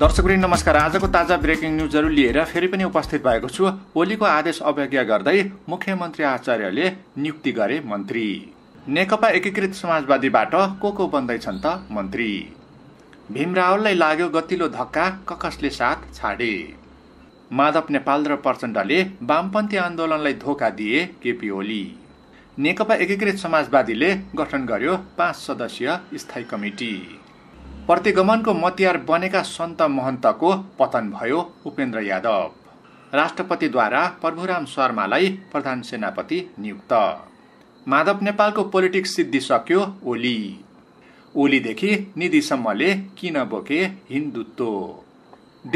दर्शकवृन्द नमस्कार आजको ताजा ब्रेकिङ न्युजहरू लिएर फेरि पनि उपस्थित भएको छु ओलीको आदेश अवज्ञा गर्दै मुख्यमन्त्री आचार्यले नियुक्ति गरे मन्त्री नेकपा एकीकृत समाजवादीबाट को को बन्दैछन् त मन्त्री भीमरावललाई लाग्यो गतिलो धक्का ककसले साथ छाडे माधव नेपाल र प्रचण्डले वामपन्थी आन्दोलनलाई धोका दिए केपी ओली नेकपा एकीकृत समाजवादीले गठन गर्यो पाँच सदस्यीय स्थायी कमिटी प्रतिगमनको मतियार बनेका सन्त महन्तको पतन भयो उपेन्द्र यादव राष्ट्रपतिद्वारा प्रभुराम शर्मालाई प्रधान सेनापति नियुक्त माधव नेपालको पोलिटिक्स सिद्धिसक्यो ओली ओलीदेखि निधिसम्मले किन बोके हिन्दुत्व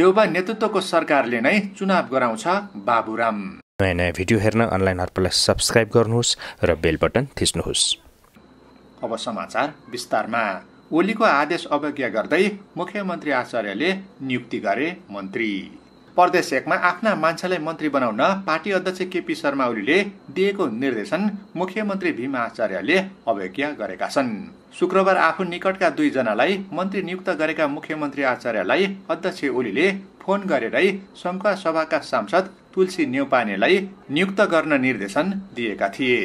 देउबा नेतृत्वको सरकारले नै चुनाव गराउँछ बाबुराम नयाँ नयाँ भिडियो हेर्न अनलाइन हर्पलाई सब्सक्राइब गर्नुहोस् र बेल बटन थिच्नुहोस् अब समाचार विस्तारमा ओलीको आदेश अवज्ञा गर्दै मुख्यमन्त्री आचार्यले नियुक्ति गरे मन्त्री प्रदेश एकमा आफ्ना मान्छेलाई मन्त्री बनाउन पार्टी अध्यक्ष केपी शर्मा ओलीले दिएको निर्देशन मुख्यमन्त्री भीमा आचार्यले अवज्ञा गरेका छन् शुक्रबार आफू निकटका दुईजनालाई मन्त्री नियुक्त गरेका मुख्यमन्त्री आचार्यलाई अध्यक्ष ओलीले फोन गरेरै शङ्का सभाका सांसद तुलसी नेौपानेलाई नियुक्त गर्न निर्देशन दिएका थिए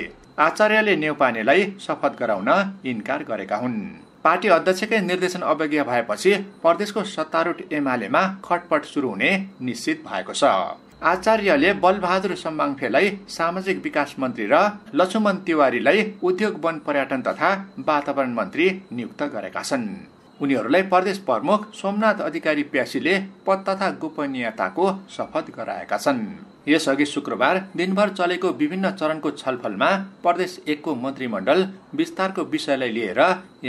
आचार्यले नेउपानेलाई शपथ गराउन इन्कार गरेका हुन् पार्टी अध्यक्षकै निर्देशन अवज्ञा भएपछि प्रदेशको सत्तारूढ एमालेमा खटपट सुरु हुने निश्चित भएको छ आचार्यले बलबहादुर सम्बाङफेलाई सामाजिक विकास मन्त्री र लक्ष्मण तिवारीलाई उद्योग वन पर्यटन तथा वातावरण मन्त्री नियुक्त गरेका छन् उनीहरूलाई प्रदेश प्रमुख सोमनाथ अधिकारी प्यासीले पद तथा गोपनीयताको शपथ गराएका छन् यसअघि शुक्रबार दिनभर चलेको विभिन्न चरणको छलफलमा प्रदेश एकको मन्त्रीमण्डल विस्तारको विषयलाई लिएर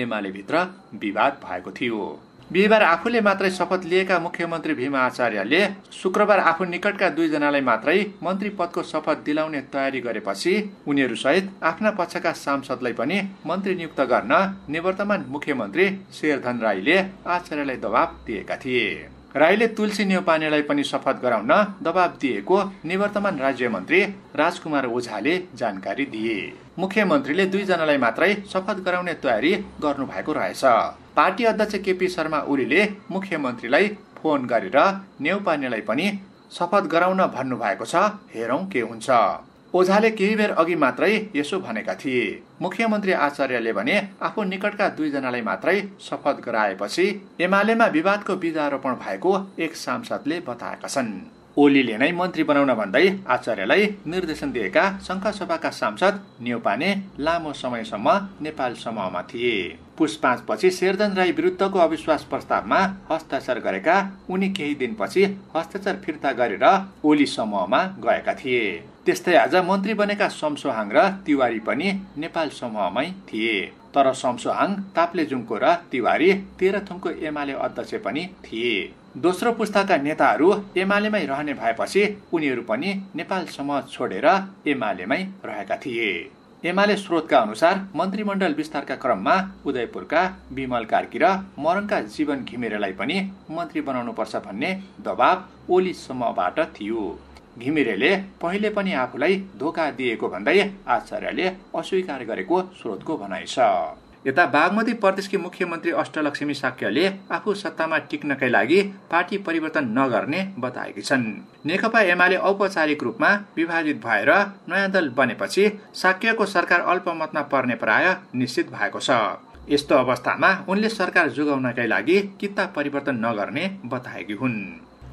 एमालेभित्र विवाद भएको थियो बिहिबार आफूले मात्रै शपथ लिएका मुख्यमन्त्री भीमा आचार्यले शुक्रबार आफू निकटका दुईजनालाई मात्रै मन्त्री पदको शपथ दिलाउने तयारी गरेपछि उनीहरूसहित आफ्ना पक्षका सांसदलाई पनि मन्त्री नियुक्त गर्न निवर्तमान मुख्यमन्त्री शेरधन राईले आचार्यलाई दबाब दिएका थिए राईले तुलसी न्यौपानेलाई पनि शपथ गराउन दबाब दिएको निवर्तमान राज्य मन्त्री राजकुमार ओझाले जानकारी दिए मुख्यमन्त्रीले दुईजनालाई मात्रै शपथ गराउने तयारी गर्नु भएको रहेछ पार्टी अध्यक्ष केपी शर्मा ओलीले मुख्यमन्त्रीलाई फोन गरेर न्यौपानेलाई पनि शपथ गराउन भन्नुभएको छ हेरौँ के हुन्छ ओझाले केही बेर अघि मात्रै यसो भनेका थिए मुख्यमन्त्री आचार्यले भने आफू निकटका दुईजनालाई मात्रै शपथ गराएपछि एमालेमा विवादको बीजारोपण भएको एक सांसदले बताएका छन् ओलीले नै मन्त्री बनाउन भन्दै आचार्यलाई निर्देशन दिएका सभाका सांसद न्यौपाने लामो समयसम्म नेपाल समूहमा थिए पुष पाँचपछि शेरदन राई विरुद्धको अविश्वास प्रस्तावमा हस्ताक्षर गरेका उनी केही दिनपछि हस्ताक्षर फिर्ता गरेर ओली समूहमा गएका थिए त्यस्तै आज मन्त्री बनेका शमसोहाङ र तिवारी पनि नेपाल समूहमै थिए तर शमसोहाङ ताप्लेजुङको र तिवारी तेह्रथुमको एमाले अध्यक्ष पनि थिए दोस्रो पुस्ताका नेताहरू एमालेमै रहने भएपछि उनीहरू पनि नेपाल समूह छोडेर एमालेमै रहेका थिए एमाले स्रोतका अनुसार मन्त्रीमण्डल विस्तारका क्रममा उदयपुरका विमल कार्की र मरङका जीवन घिमिरेलाई पनि मन्त्री बनाउनुपर्छ भन्ने दबाव ओली समूहबाट थियो घिमिरेले पहिले पनि आफूलाई धोका दिएको भन्दै आचार्यले अस्वीकार गरेको स्रोतको भनाइ छ यता बागमती प्रदेशकी मुख्यमन्त्री अष्टलक्ष्मी साक्यले आफू सत्तामा टिक्नकै लागि पार्टी परिवर्तन नगर्ने बताएकी छन् नेकपा एमाले औपचारिक रूपमा विभाजित भएर नयाँ दल बनेपछि साक्यको सरकार अल्पमतमा पर्ने प्राय निश्चित भएको छ यस्तो अवस्थामा उनले सरकार जोगाउनकै लागि किता परिवर्तन नगर्ने बताएकी हुन्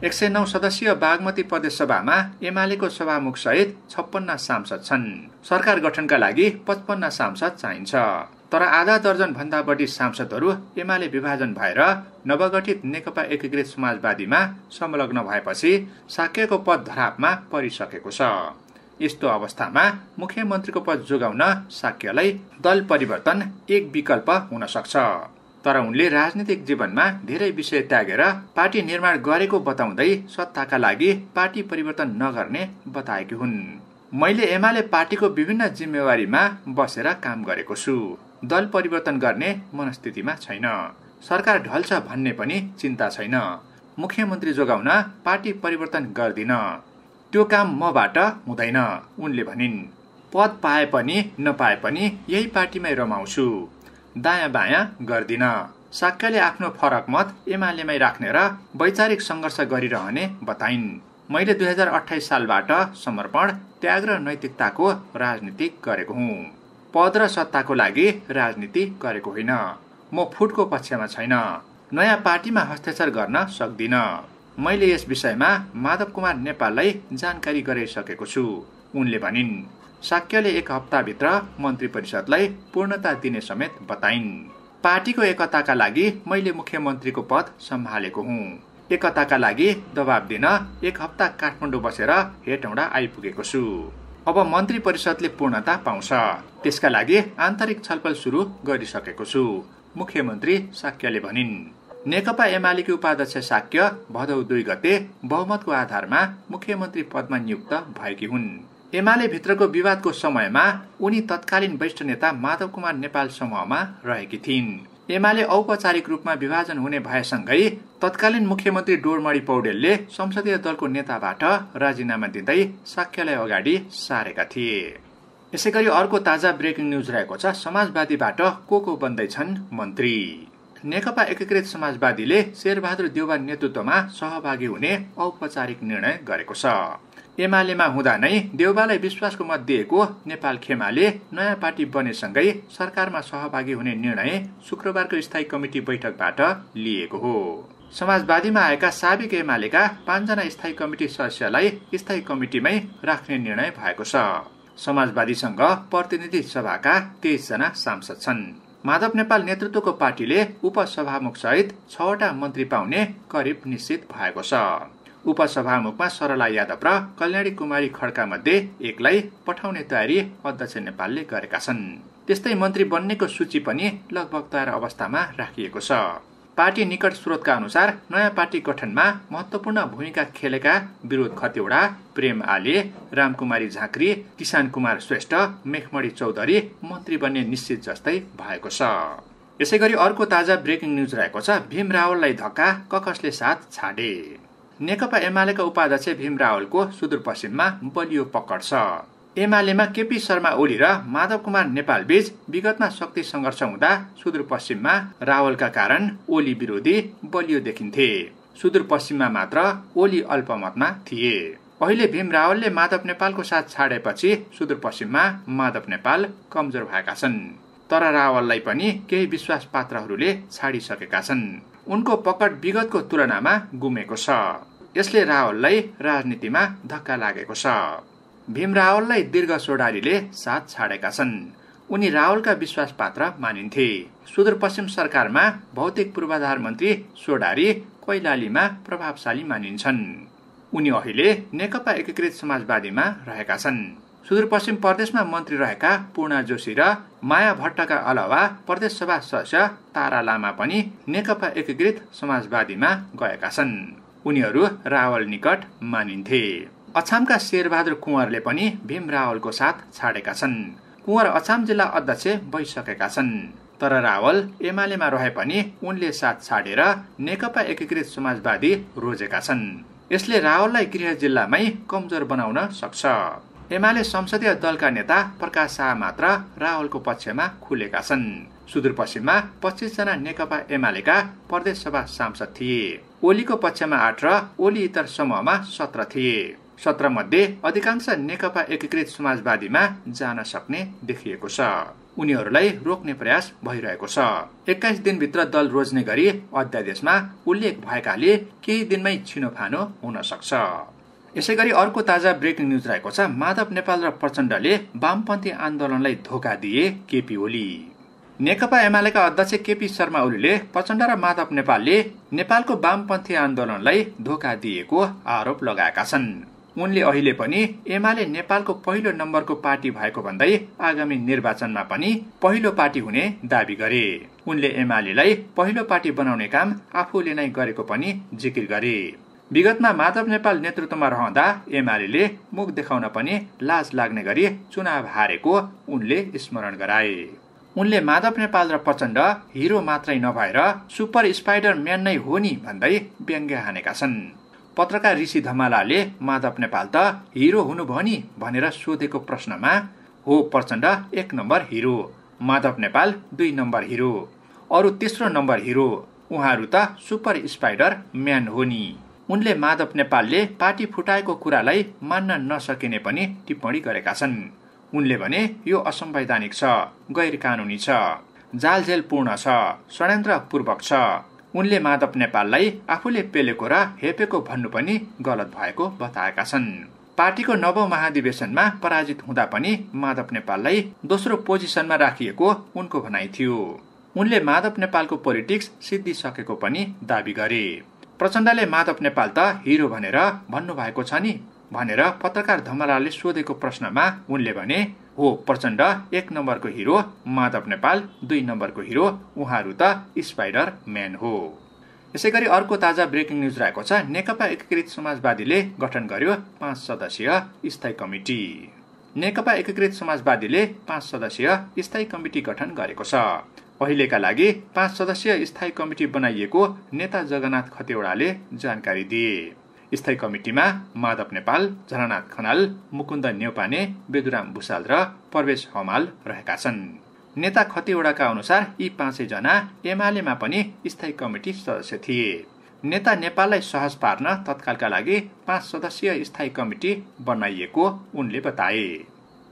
एक सय नौ सदस्यीय बागमती प्रदेशसभामा एमालेको सभामुख सहित छप्पन्न सांसद छन् सरकार गठनका लागि पचपन्न सांसद चाहिन्छ तर आधा दर्जन भन्दा बढी सांसदहरू एमाले विभाजन भएर नवगठित नेकपा एकीकृत समाजवादीमा संलग्न भएपछि साक्यको पद धरापमा परिसकेको छ यस्तो अवस्थामा मुख्यमन्त्रीको पद जोगाउन साक्यलाई दल परिवर्तन एक विकल्प हुन सक्छ तर उनले राजनीतिक जीवनमा धेरै विषय त्यागेर पार्टी निर्माण गरेको बताउँदै सत्ताका लागि पार्टी परिवर्तन नगर्ने बताएकी हुन् मैले एमाले पार्टीको विभिन्न जिम्मेवारीमा बसेर काम गरेको छु दल परिवर्तन गर्ने मनस्थितिमा छैन सरकार ढल्छ भन्ने पनि चिन्ता छैन मुख्यमन्त्री जोगाउन पार्टी परिवर्तन गर्दिन त्यो काम मबाट हुँदैन उनले भनिन् पद पाए पनि नपाए पनि यही पार्टीमै रमाउँछु दायाँ बायाँ गर्दिन साक्यले आफ्नो फरक मत एमालेमै राख्ने र वैचारिक सङ्घर्ष गरिरहने बताइन् मैले दुई हजार अठाइस सालबाट समर्पण त्याग र नैतिकताको राजनीति गरेको हुँ पद र सत्ताको लागि राजनीति गरेको होइन म फुटको पक्षमा छैन नयाँ पार्टीमा हस्ताक्षर गर्न सक्दिन मैले यस विषयमा माधव कुमार नेपाललाई जानकारी गराइसकेको छु उनले भनिन् साक्यले एक हप्ताभित्र मन्त्री परिषदलाई पूर्णता दिने समेत बताइन् पार्टीको एकताका लागि मैले मुख्यमन्त्रीको पद सम्हालेको हुँ एकताका लागि दबाब दिन एक हप्ता काठमाडौँ बसेर हेटौँडा आइपुगेको छु अब मन्त्री परिषदले पूर्णता पाउँछ त्यसका लागि आन्तरिक छलफल सुरु गरिसकेको छु मुख्यमन्त्री साक्यले भनिन् नेकपा एमालेकी उपाध्यक्ष साक्य भदौ दुई गते बहुमतको आधारमा मुख्यमन्त्री पदमा नियुक्त भएकी हुन् एमाले भित्रको विवादको समयमा उनी तत्कालीन वरिष्ठ नेता माधव कुमार नेपाल समूहमा रहेकी थिइन् एमाले औपचारिक रूपमा विभाजन हुने भएसँगै तत्कालीन मुख्यमन्त्री डोरमणी पौडेलले संसदीय दलको नेताबाट राजीनामा दिँदै साक्यलाई अगाडि सारेका थिए यसैगरी अर्को ताजा ब्रेकिङ न्युज रहेको छ समाजवादीबाट को को बन्दैछन् मन्त्री नेकपा एकीकृत समाजवादीले शेरबहादुर देवान नेतृत्वमा सहभागी हुने औपचारिक निर्णय गरेको छ एमालेमा हुँदा नै देउबालाई विश्वासको मत दिएको नेपाल खेमाले नयाँ पार्टी बनेसँगै सरकारमा सहभागी हुने निर्णय शुक्रबारको स्थायी कमिटी बैठकबाट लिएको हो समाजवादीमा आएका साबिक एमालेका पाँचजना स्थायी कमिटी सदस्यलाई स्थायी कमिटीमै राख्ने निर्णय भएको छ समाजवादीसँग प्रतिनिधि सभाका तेइसजना सांसद छन् माधव नेपाल नेतृत्वको पार्टीले उपसभामुख सहित छवटा मन्त्री पाउने करिब निश्चित भएको छ उपसभामुखमा सरला यादव र कल्याणी कुमारी खड्का मध्ये एकलाई पठाउने तयारी अध्यक्ष नेपालले गरेका छन् त्यस्तै मन्त्री बन्नेको सूची पनि लगभग तयार अवस्थामा राखिएको छ पार्टी निकट स्रोतका अनुसार नयाँ पार्टी गठनमा महत्वपूर्ण भूमिका खेलेका विरोध खतिवडा प्रेम आले रामकुमारी झाँक्री किसान कुमार श्रेष्ठ मेखमणी चौधरी मन्त्री बन्ने निश्चित जस्तै भएको छ यसै गरी अर्को ताजा ब्रेकिङ न्युज रहेको छ भीम रावललाई धक्का ककसले साथ छाडे नेकपा एमालेका उपाध्यक्ष भीम रावलको सुदूरपश्चिममा बलियो पकड छ एमालेमा केपी शर्मा ओली र माधव कुमार नेपालबीच विगतमा शक्ति सङ्घर्ष हुँदा सुदूरपश्चिममा रावलका कारण ओली विरोधी बलियो देखिन्थे सुदूरपश्चिममा मात्र ओली अल्पमतमा थिए अहिले भीम रावलले माधव नेपालको साथ छाडेपछि सुदूरपश्चिममा माधव नेपाल कमजोर भएका छन् तर रावललाई पनि केही विश्वास पात्रहरूले छाडिसकेका छन् उनको पकड विगतको तुलनामा गुमेको छ यसले रावललाई राजनीतिमा धक्का लागेको छ भीम रावललाई दीर्घ सोडारीले साथ छाडेका छन् उनी रावलका विश्वास पात्र मानिन्थे सुदूरपश्चिम सरकारमा भौतिक पूर्वाधार मन्त्री सोडारी कैलालीमा प्रभावशाली मानिन्छन् उनी अहिले नेकपा एकीकृत समाजवादीमा रहेका छन् सुदूरपश्चिम प्रदेशमा मन्त्री रहेका पूर्णा जोशी र माया भट्टका अलावा प्रदेशसभा सदस्य तारा लामा पनि नेकपा एकीकृत समाजवादीमा गएका छन् उनीहरू रावल निकट मानिन्थे अछामका शेरबहादुर कुँवरले पनि भीम रावलको साथ छाडेका छन् कुँवर अछाम जिल्ला अध्यक्ष भइसकेका छन् तर रावल एमालेमा रहे पनि उनले साथ छाडेर नेकपा एकीकृत समाजवादी रोजेका छन् यसले रावललाई गृह जिल्लामै कमजोर बनाउन सक्छ एमाले संसदीय दलका नेता प्रकाश शाह मात्र रावलको पक्षमा खुलेका छन् सुदूरपश्चिममा पच्चिसजना नेकपा एमालेका प्रदेशसभा सांसद थिए ओलीको पक्षमा आठ र ओली इतर समूहमा सत्र थिए सत्र मध्ये अधिकांश नेकपा एकीकृत समाजवादीमा जान सक्ने देखिएको छ उनीहरूलाई रोक्ने प्रयास भइरहेको छ एक्काइस दिनभित्र दल रोज्ने गरी अध्यादेशमा उल्लेख भएकाले केही दिनमै छिनोफानो हुन सक्छ यसै गरी अर्को ताजा ब्रेकिङ न्युज रहेको छ माधव नेपाल र प्रचण्डले वामपन्थी आन्दोलनलाई धोका दिए केपी ओली नेकपा एमालेका अध्यक्ष केपी शर्मा ओलीले प्रचण्ड र माधव नेपालले नेपालको वामपन्थी आन्दोलनलाई धोका दिएको आरोप लगाएका छन् उनले अहिले पनि एमाले नेपालको पहिलो नम्बरको पार्टी भएको भन्दै आगामी निर्वाचनमा पनि पहिलो पार्टी हुने दावी गरे उनले एमालेलाई पहिलो पार्टी बनाउने काम आफूले नै गरेको पनि जिकिर गरे विगतमा माधव नेपाल नेतृत्वमा रहँदा एमाले मुख देखाउन पनि लाज लाग्ने गरी चुनाव हारेको उनले स्मरण गराए उनले माधव नेपाल र प्रचण्ड हिरो मात्रै नभएर सुपर स्पाइडर म्यान नै हो नि भन्दै व्यङ्ग्य हानेका छन् पत्रकार ऋषि धमालाले माधव नेपाल त हिरो हुनुभयो नि भनेर सोधेको प्रश्नमा हो प्रचण्ड एक नम्बर हिरो माधव नेपाल दुई नम्बर हिरो अरू तेस्रो नम्बर हिरो उहाँहरू त सुपर स्पाइडर म्यान हो नि उनले माधव नेपालले पार्टी फुटाएको कुरालाई मान्न नसकिने पनि टिप्पणी गरेका छन् उनले भने यो असंवैधानिक छ गैर कानुनी छ पूर्ण छ षड्यन्त्रपूर्वक छ उनले माधव नेपाललाई आफूले पेलेको र हेपेको भन्नु पनि गलत भएको बताएका छन् पार्टीको नव महाधिवेशनमा पराजित हुँदा पनि माधव नेपाललाई दोस्रो पोजिसनमा राखिएको उनको भनाइ थियो उनले माधव नेपालको पोलिटिक्स सिद्धिसकेको पनि दावी गरे प्रचण्डले माधव नेपाल त हिरो भनेर भन्नुभएको छ नि भनेर पत्रकार धमलालले सोधेको प्रश्नमा उनले भने हो प्रचण्ड एक नम्बरको हिरो माधव नेपाल दुई नम्बरको हिरो उहाँहरू त स्पाइडर म्यान हो यसै गरी अर्को ताजा ब्रेकिङ न्युज रहेको छ नेकपा एकीकृत समाजवादीले गठन गर्यो पाँच सदस्यीय स्थायी कमिटी नेकपा एकीकृत समाजवादीले पाँच सदस्यीय स्थायी कमिटी गठन गरेको छ अहिलेका लागि पाँच सदस्यीय स्थायी कमिटी बनाइएको नेता जगन्नाथ खतेवडाले जानकारी दिए स्थायी कमिटीमा माधव नेपाल जननाथ खनाल मुकुन्द नेउपाने बेदुराम भूषाल र प्रवेश हमाल रहेका छन् नेता खतिवडाका अनुसार यी पाँचैजना एमालेमा पनि स्थायी कमिटी सदस्य थिए नेता नेपाललाई सहज पार्न तत्कालका लागि पाँच सदस्यीय स्थायी कमिटी बनाइएको उनले बताए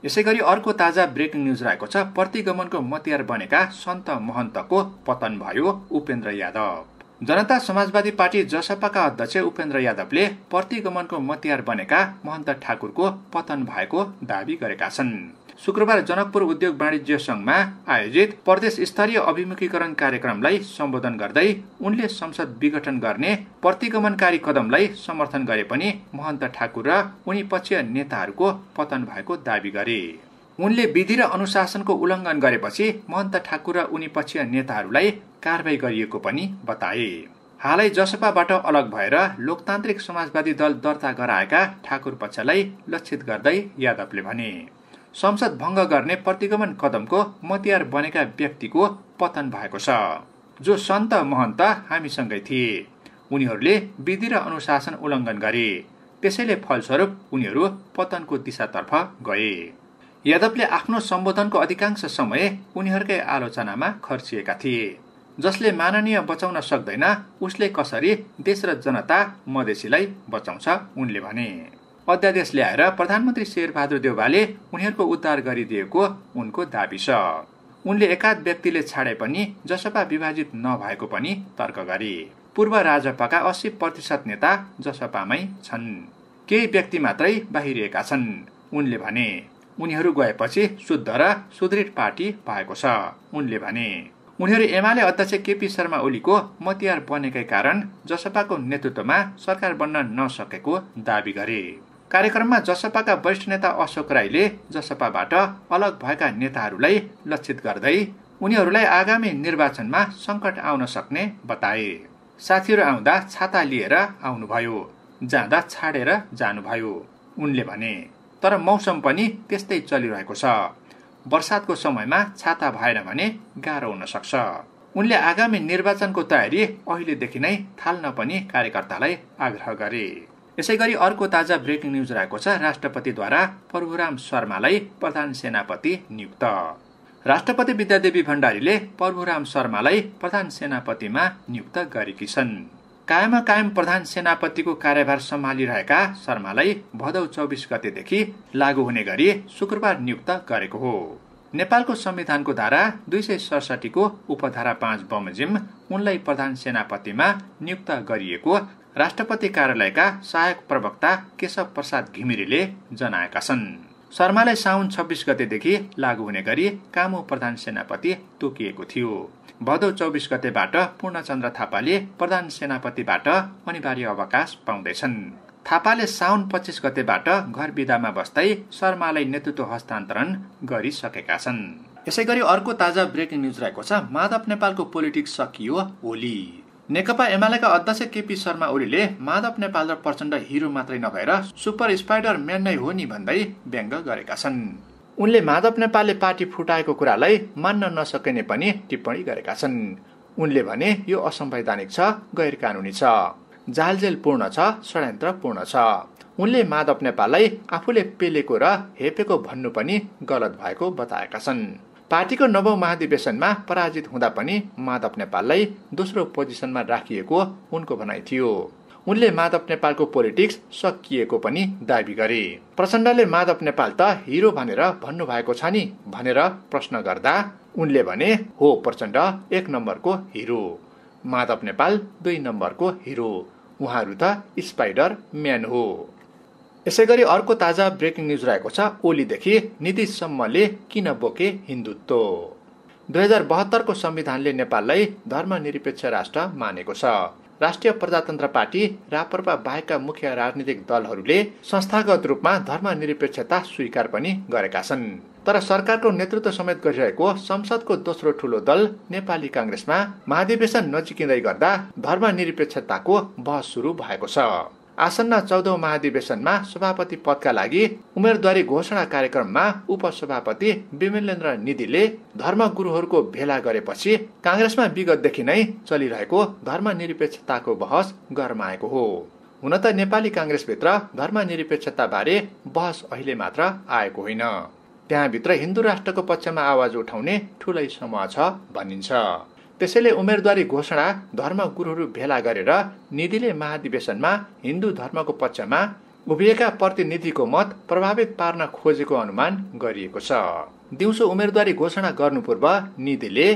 यसै गरी अर्को ताजा ब्रेकिङ न्युज रहेको छ प्रतिगमनको मतियार बनेका सन्त महन्तको पतन भयो उपेन्द्र यादव जनता समाजवादी पार्टी जसपाका अध्यक्ष उपेन्द्र यादवले प्रतिगमनको मतियार बनेका महन्त ठाकुरको पतन भएको दावी गरेका छन् शुक्रबार जनकपुर उद्योग वाणिज्य सङ्घमा आयोजित प्रदेश स्तरीय अभिमुखीकरण कार्यक्रमलाई सम्बोधन गर्दै उनले संसद विघटन गर्ने प्रतिगमनकारी कदमलाई समर्थन गरे पनि महन्त ठाकुर र उनी पक्ष नेताहरूको पतन भएको दावी गरे उनले विधि र अनुशासनको उल्लङ्घन गरेपछि महन्त ठाकुर र उनी पक्षीय नेताहरूलाई कारवाही गरिएको पनि बताए हालै जसपाबाट अलग भएर लोकतान्त्रिक समाजवादी दल दर्ता गराएका ठाकुर पक्षलाई लक्षित गर्दै यादवले भने संसद भङ्ग गर्ने प्रतिगमन कदमको मतियार बनेका व्यक्तिको पतन भएको छ जो सन्त महन्त हामीसँगै थिए उनीहरूले विधि र अनुशासन उल्लङ्घन गरे त्यसैले फलस्वरूप उनीहरू पतनको दिशातर्फ गए यादवले आफ्नो सम्बोधनको अधिकांश समय उनीहरूकै आलोचनामा खर्चिएका थिए जसले माननीय बचाउन सक्दैन उसले कसरी देश र जनता मधेसीलाई बचाउँछ उनले भने अध्यादेश ल्याएर प्रधानमन्त्री शेरबहादुर देवालले उनीहरूको उद्धार गरिदिएको उनको दावी छ उनले एकाध व्यक्तिले छाडे पनि जसपा विभाजित नभएको पनि तर्क गरे पूर्व राजपाका अस्सी प्रतिशत नेता जसपामै छन् केही व्यक्ति मात्रै बाहिरिएका छन् उनले भने उनीहरू गएपछि शुद्ध र सुदृढ पार्टी भएको छ उनले भने उनीहरू एमाले अध्यक्ष केपी शर्मा ओलीको मतियार बनेकै कारण जसपाको नेतृत्वमा सरकार बन्न नसकेको दावी गरे कार्यक्रममा जसपाका वरिष्ठ नेता अशोक राईले जसपाबाट अलग भएका नेताहरूलाई लक्षित गर्दै उनीहरूलाई आगामी निर्वाचनमा संकट आउन सक्ने बताए साथीहरू आउँदा छाता लिएर आउनुभयो जाँदा छाडेर जानुभयो उनले भने तर मौसम पनि त्यस्तै चलिरहेको छ वर्षातको समयमा छाता भएन भने गाह्रो हुन सक्छ उनले आगामी निर्वाचनको तयारी अहिलेदेखि नै थाल्न पनि कार्यकर्तालाई आग्रह गरे यसै गरी अर्को ताजा ब्रेकिङ न्युज रहेको छ राष्ट्रपतिद्वारा प्रभुराम शर्मालाई प्रधान सेनापति नियुक्त राष्ट्रपति विद्यादेवी भण्डारीले प्रभुराम शर्मालाई प्रधान सेनापतिमा नियुक्त गरेकी छन् कायम प्रधान सेनापतिको कार्यभार सम्हालिरहेका शर्मालाई भदौ चौबिस गतेदेखि लागू हुने गरी शुक्रबार नियुक्त गरेको हो नेपालको संविधानको धारा दुई सय सडसठीको उपधारा पाँच बमोजिम उनलाई प्रधान सेनापतिमा नियुक्त गरिएको राष्ट्रपति कार्यालयका सहायक प्रवक्ता केशव प्रसाद घिमिरेले जनाएका छन् शर्मालाई साउन छब्बिस गतेदेखि लागू हुने गरी कामो प्रधान सेनापति तोकिएको थियो भदौ चौबिस गतेबाट पूर्णचन्द्र थापाले प्रधान सेनापतिबाट अनिवार्य अवकाश पाउँदैछन् थापाले साउन पच्चिस गतेबाट घर विदामा बस्दै शर्मालाई नेतृत्व हस्तान्तरण गरिसकेका छन् यसै गरी अर्को ताजा ब्रेकिङ न्युज रहेको छ माधव नेपालको पोलिटिक्स सकियो होली नेकपा एमालेका अध्यक्ष केपी शर्मा ओलीले माधव नेपाल र प्रचण्ड हिरो मात्रै नभएर सुपर स्पाइडर म्यान नै हो नि भन्दै व्यङ्ग गरेका छन् उनले माधव नेपालले पार्टी फुटाएको कुरालाई मान्न नसकिने पनि टिप्पणी गरेका छन् उनले भने यो असंवैधानिक छ गैर कानुनी छ जालजेल पूर्ण छ षड्यन्त्र पूर्ण छ उनले माधव नेपाललाई आफूले पेलेको र हेपेको भन्नु पनि गलत भएको बताएका छन् पार्टीको नवौं महाधिवेशनमा पराजित हुँदा पनि माधव नेपाललाई दोस्रो पोजिसनमा राखिएको उनको भनाइ थियो उनले माधव नेपालको पोलिटिक्स सकिएको पनि दावी गरे प्रचण्डले माधव नेपाल त हिरो भनेर भन्नुभएको छ नि भनेर प्रश्न गर्दा उनले भने हो प्रचण्ड एक नम्बरको हिरो माधव नेपाल दुई नम्बरको हिरो उहाँहरू त स्पाइडर म्यान हो यसै गरी अर्को ताजा ब्रेकिङ न्युज रहेको छ ओलीदेखि नीतिशसम्मले किन बोके हिन्दुत्व दुई हजार बहत्तरको संविधानले नेपाललाई धर्मनिरपेक्ष राष्ट्र मानेको छ राष्ट्रिय प्रजातन्त्र पार्टी रापरपा बाहेकका मुख्य राजनीतिक दलहरूले संस्थागत रूपमा धर्मनिरपेक्षता स्वीकार पनि गरेका छन् तर सरकारको नेतृत्व समेत गरिरहेको संसदको दोस्रो ठूलो दल नेपाली काङ्ग्रेसमा महाधिवेशन नजिकिँदै गर्दा धर्मनिरपेक्षताको बहस सुरु भएको छ आसन्न चौधौँ महाधिवेशनमा सभापति पदका लागि उम्मेद्वारी घोषणा कार्यक्रममा उपसभापति विमलेन्द्र निधिले धर्मगुरूहरूको भेला गरेपछि काङ्ग्रेसमा विगतदेखि नै चलिरहेको धर्मनिरपेक्षताको बहस गर्माएको हो हुन त नेपाली काङ्ग्रेसभित्र धर्मनिरपेक्षताबारे बहस अहिले मात्र आएको होइन त्यहाँभित्र हिन्दू राष्ट्रको पक्षमा आवाज उठाउने ठुलै समूह छ भनिन्छ त्यसैले उम्मेदवारी घोषणा धर्मगुरूहरू भेला गरेर निधिले महाधिवेशनमा हिन्दू धर्मको पक्षमा उभिएका प्रतिनिधिको मत प्रभावित पार्न खोजेको अनुमान गरिएको छ दिउँसो उम्मेदवारी घोषणा गर्नु पूर्व निधिले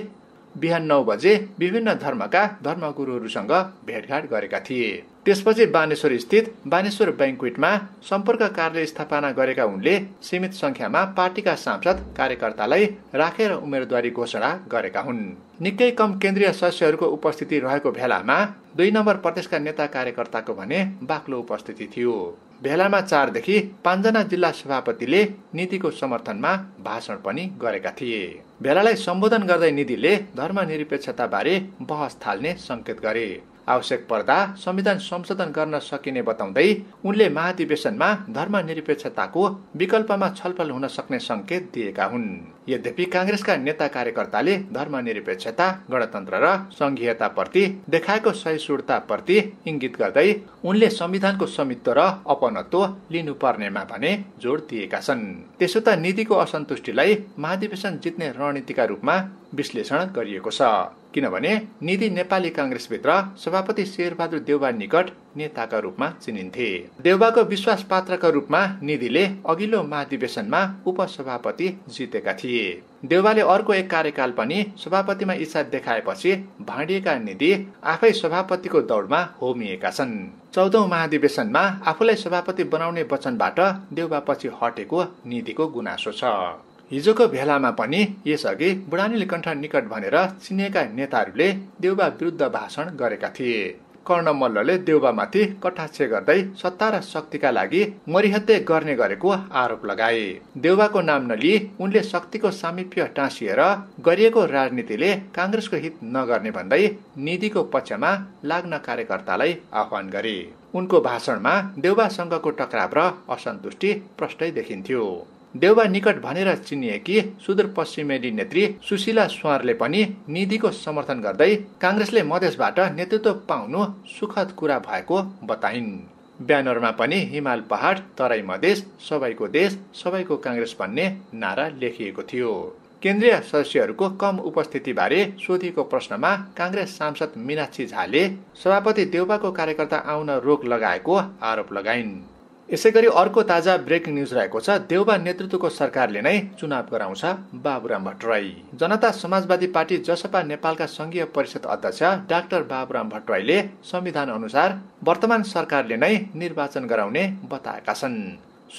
बिहान नौ बजे विभिन्न धर्मका धर्मगुरूहरूसँग भेटघाट गरेका थिए त्यसपछि बानेश्वर स्थित बानेश्वर ब्याङ्कवेटमा सम्पर्क कार्य स्थापना गरेका उनले सीमित संख्यामा पार्टीका सांसद कार्यकर्तालाई राखेर रा उम्मेद्वारी घोषणा गरेका हुन् निकै कम केन्द्रीय सदस्यहरूको उपस्थिति रहेको भेलामा दुई नम्बर प्रदेशका नेता कार्यकर्ताको भने बाक्लो उपस्थिति थियो भेलामा चारदेखि पाँचजना जिल्ला सभापतिले नीतिको समर्थनमा भाषण पनि गरेका थिए भेलालाई सम्बोधन गर्दै निधिले धर्मनिरपेक्षताबारे बहस थाल्ने संकेत गरे आवश्यक पर्दा संविधान संशोधन गर्न सकिने बताउँदै उनले महाधिवेशनमा धर्मनिरपेक्षताको विकल्पमा छलफल हुन सक्ने संकेत दिएका हुन् यद्यपि काङ्ग्रेसका नेता कार्यकर्ताले धर्मनिरपेक्षता गणतन्त्र र प्रति देखाएको सहिष्णुता प्रति इङ्गित गर्दै उनले संविधानको स्वामित्व र अपनत्व लिनुपर्नेमा भने जोड दिएका छन् त्यसो त नीतिको असन्तुष्टिलाई महाधिवेशन जित्ने रणनीतिका रूपमा विश्लेषण गरिएको छ किनभने निधि नेपाली काङ्ग्रेसभित्र सभापति शेरबहादुर देउबा निकट नेताका रूपमा चिनिन्थे देउबाको विश्वास पात्रका रूपमा निधिले अघिल्लो महाधिवेशनमा उपसभापति जितेका थिए देउबाले अर्को एक कार्यकाल पनि सभापतिमा इच्छा देखाएपछि भाँडिएका निधि आफै सभापतिको दौडमा होमिएका छन् चौधौँ महाधिवेशनमा आफूलाई सभापति बनाउने वचनबाट देउबा पछि हटेको निधिको गुनासो छ हिजोको भेलामा पनि यसअघि बुढानीले कण्ठ निकट भनेर चिनिएका नेताहरूले देउबा विरुद्ध भाषण गरेका थिए कर्ण मल्लले देउबामाथि कटाक्ष गर्दै सत्ता र शक्तिका लागि मरिहत्ते गर्ने गरेको आरोप लगाए देउबाको नाम नलिई उनले शक्तिको सामिप्य टाँसिएर गरिएको राजनीतिले काङ्ग्रेसको हित नगर्ने भन्दै निधिको पक्षमा लाग्न कार्यकर्तालाई आह्वान गरे उनको भाषणमा देउबासँगको टकराव टक्राव र असन्तुष्टि प्रष्टै देखिन्थ्यो देउबा निकट भनेर चिनिएकी सुदूरपश्चिमेली नेत्री सुशीला स्वरले पनि निधिको समर्थन गर्दै काङ्ग्रेसले मधेसबाट नेतृत्व पाउनु सुखद कुरा भएको बताइन् ब्यानरमा पनि हिमाल पहाड तराई मधेस सबैको देश सबैको काङ्ग्रेस भन्ने नारा लेखिएको थियो केन्द्रीय सदस्यहरूको कम उपस्थितिबारे सोधिएको प्रश्नमा काङ्ग्रेस सांसद मीनाक्षी झाले सभापति देउबाको कार्यकर्ता आउन रोक लगाएको आरोप लगाइन् यसै गरी अर्को ताजा ब्रेकिङ न्युज रहेको छ देउबा नेतृत्वको सरकारले नै चुनाव गराउँछ बाबुराम भट्टराई जनता समाजवादी पार्टी जसपा नेपालका संघीय परिषद अध्यक्ष डाक्टर बाबुराम भट्टराईले संविधान अनुसार वर्तमान सरकारले नै निर्वाचन गराउने बताएका छन्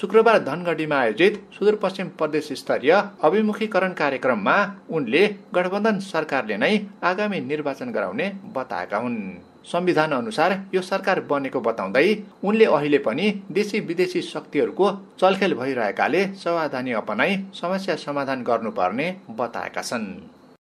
शुक्रबार धनगढीमा आयोजित सुदूरपश्चिम प्रदेश स्तरीय अभिमुखीकरण कार्यक्रममा उनले गठबन्धन सरकारले नै आगामी निर्वाचन गराउने बताएका हुन् संविधान अनुसार यो सरकार बनेको बताउँदै उनले अहिले पनि देशी विदेशी शक्तिहरूको चलखेल भइरहेकाले सावधानी अपनाई समस्या समाधान गर्नुपर्ने बताएका छन्